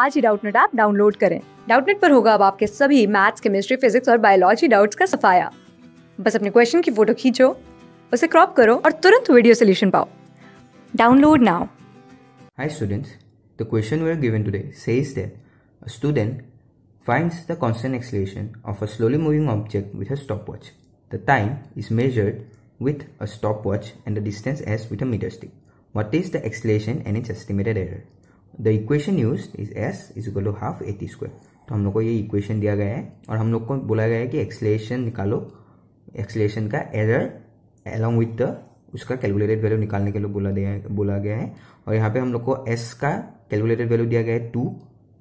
आज ही Doubtnut app download करें डाउटनेट पर होगा अब आपके सभी मैथ्स केमिस्ट्री फिजिक्स और बायोलॉजी डाउट्स का सफाया बस अपने क्वेश्चन की फोटो खींचो उसे क्रॉप करो और तुरंत वीडियो सोल्यूशन पाओ download now hi students the question we are given today says that a student finds the constant acceleration of a slowly moving object with a stopwatch. The time is measured with a stopwatch and the distance as with a meter stick. What is the acceleration and its estimated error? The equation use is S is equal to half A T square तो हम लोग को ये equation दिया गया है और हम लोग को बोला गया है कि एक्सलेशन निकालो एक्सलेशन का एरर अलॉन्ग विथ द उसका कैलकुलेटेड वैल्यू निकालने के लिए बोला दिया बोला गया है और यहाँ पे हम लोग को एस का कैलकुलेटेड वैल्यू दिया गया है टू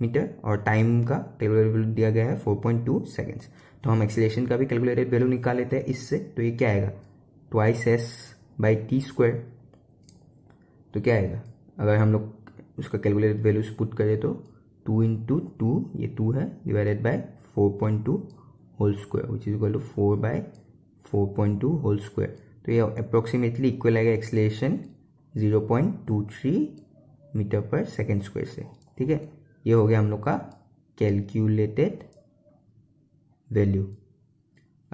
मीटर और टाइम का कैलकुलेटेड वैल्यू दिया गया है फोर पॉइंट टू सेकेंड्स तो हम एक्सलेशन का भी कैलकुलेटेड वैल्यू निकाल लेते हैं इससे तो ये क्या आएगा twice S by T square तो क्या आएगा अगर हम लोग उसका कैलकुलेटेड वैल्यूज पुट करें तो टू इंटू टू ये टू है divided by four point two whole square which is equal to four by four point two whole square तो ये अप्रोक्सीमेटली इक्वल आएगा acceleration zero point two three metre per second square से ठीक है ये हो गया हम लोग का कैलकुलेटेड वैल्यू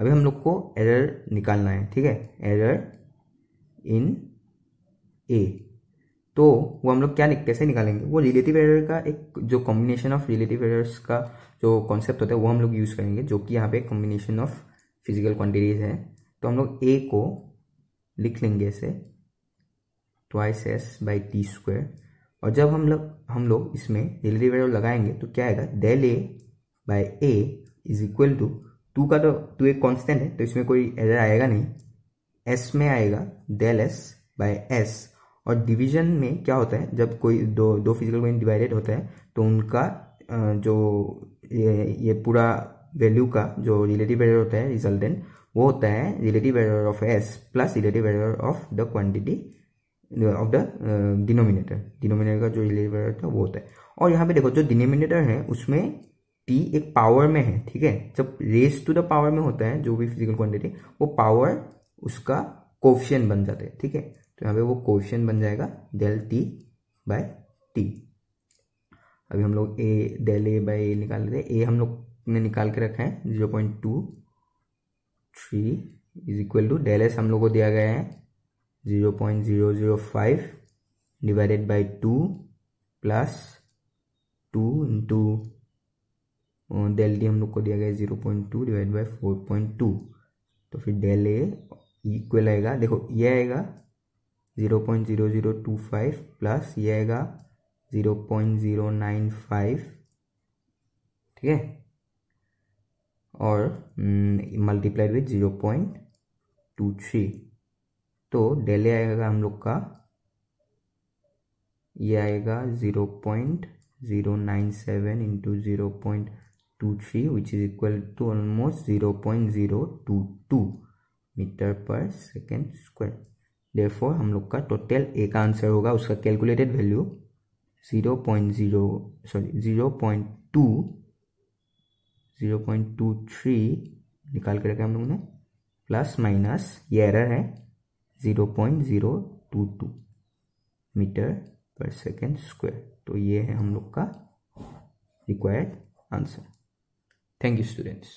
अभी हम लोग को एरर निकालना है ठीक है एरर इन ए तो वो हम लोग क्या कैसे निकालेंगे वो रिलेटिव एरर का एक जो कॉम्बिनेशन ऑफ रिलेटिव एरर्स का जो कॉन्सेप्ट होता है वो हम लोग यूज़ करेंगे जो कि यहाँ पे कॉम्बिनेशन ऑफ फिजिकल क्वांटिटीज है तो हम लोग ए को लिख लेंगे ऐसे twice S by T square और जब हम लोग हम लोग इसमें रिलेटिव एरर लगाएंगे तो क्या आएगा del A by A is equal to two का तो टू एक कॉन्स्टेंट है तो इसमें कोई एरर आएगा नहीं एस में आएगा डेल एस बाय एस और डिवीजन में क्या होता है जब कोई दो दो फिजिकल कॉइन डिवाइडेड होता है तो उनका जो ये, ये पूरा वैल्यू का जो रिलेटिव वैल्यू होता है रिजल्टेंट वो होता है relative value of S plus relative value of the quantity of the denominator denominator का जो रिलेटिव होता था वो होता है और यहाँ पे देखो जो डिनोमिनेटर है उसमें टी एक पावर में है ठीक है जब रेस टू द पावर में होता है जो भी फिजिकल क्वांटिटी वो पावर उसका कोफिशियन बन जाता है ठीक है तो यहाँ पे वो क्वेश्चन बन जाएगा डेल टी बाय टी अभी हम लोग ए डेल ए बाय ए निकाल लेते हैं ए हम लोग ने निकाल के रखा है zero point two three is equal to del S हम लोग को दिया गया है zero point zero zero five divided by two plus two into del D हम लोग को दिया गया है zero point two divide by four point two तो फिर डेल ए इक्वल आएगा देखो ये आएगा zero point zero zero two five plus ये आएगा zero point zero nine five ठीक है और multiplied hmm, with zero point two three तो डेले आएगा हम लोग का ये आएगा zero point zero nine seven into zero point two three which is equal to almost zero point zero two two metre per second square therefore हम लोग का टोटल ए का आंसर होगा उसका calculated value zero point zero sorry zero point two zero point two three निकाल के रखा हम लोग ने प्लस माइनस ये एरर है zero point zero two two metre per second square तो ये है हम लोग का required answer thank you students